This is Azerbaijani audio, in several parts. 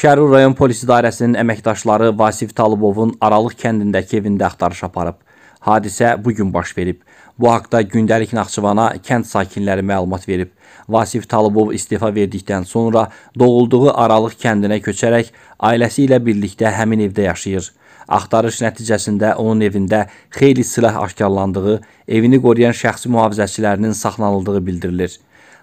Şərur rayon polis idarəsinin əməkdaşları Vasif Talıbovun Aralıq kəndindəki evində axtarış aparıb. Hadisə bu gün baş verib. Bu haqda gündəlik Naxçıvana kənd sakinləri məlumat verib. Vasif Talıbov istifa verdikdən sonra doğulduğu Aralıq kəndinə köçərək ailəsi ilə birlikdə həmin evdə yaşayır. Axtarış nəticəsində onun evində xeyli silah aşkarlandığı, evini qoruyan şəxsi mühafizəçilərinin saxlanıldığı bildirilir.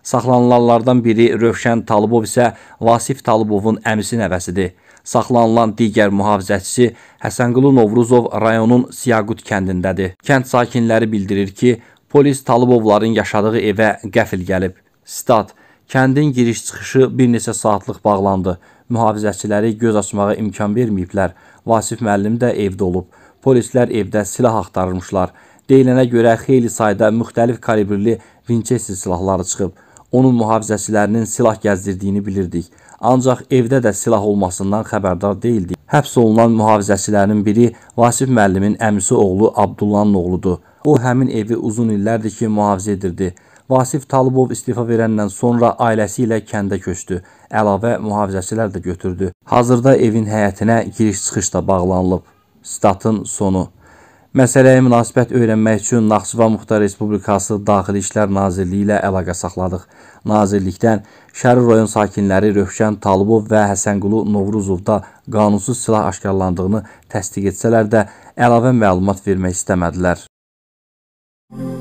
Saxlanılanlardan biri Rövşən Talıbov isə Vasif Talıbovun əmisi nəvəsidir. Saxlanılan digər mühafizəçisi Həsənqulu Novruzov rayonun Siyaqut kəndindədir. Kənd sakinləri bildirir ki, polis Talıbovların yaşadığı evə qəfil gəlib. Stat, kəndin giriş-çıxışı bir neçə saatlıq bağlandı. Mühafizəçiləri göz açmağa imkan verməyiblər. Vasif müəllim də evdə olub. Polislər evdə silah axtarırmışlar. Deyilənə görə xeyli sayda müxtəlif kalibrli Vinçesi silahları çıxıb onun mühafizəçilərinin silah gəzdirdiyini bilirdik. Ancaq evdə də silah olmasından xəbərdar değildik. Həbs olunan mühafizəçilərin biri Vasif müəllimin əmisi oğlu Abdullanın oğludur. O həmin evi uzun illərdir ki, mühafizə edirdi. Vasif Talıbov istifa verəndən sonra ailəsi ilə kəndə köçdü. Əlavə mühafizəçilər də götürdü. Hazırda evin həyətinə giriş-çıxış da bağlanılıb. Statın sonu. Məsələyə münasibət öyrənmək üçün Naxçıvan Muxtar Respublikası Daxili İşlər Nazirliyi ilə əlaqə saxladıq. Nazirlikdən Şəri rayon sakinləri Rövşən Talıbov və Həsənqulu Novruzovda qanunsuz silah aşkarlandığını təsdiq etsələr də əlavə məlumat vermək istəmədilər. Müzik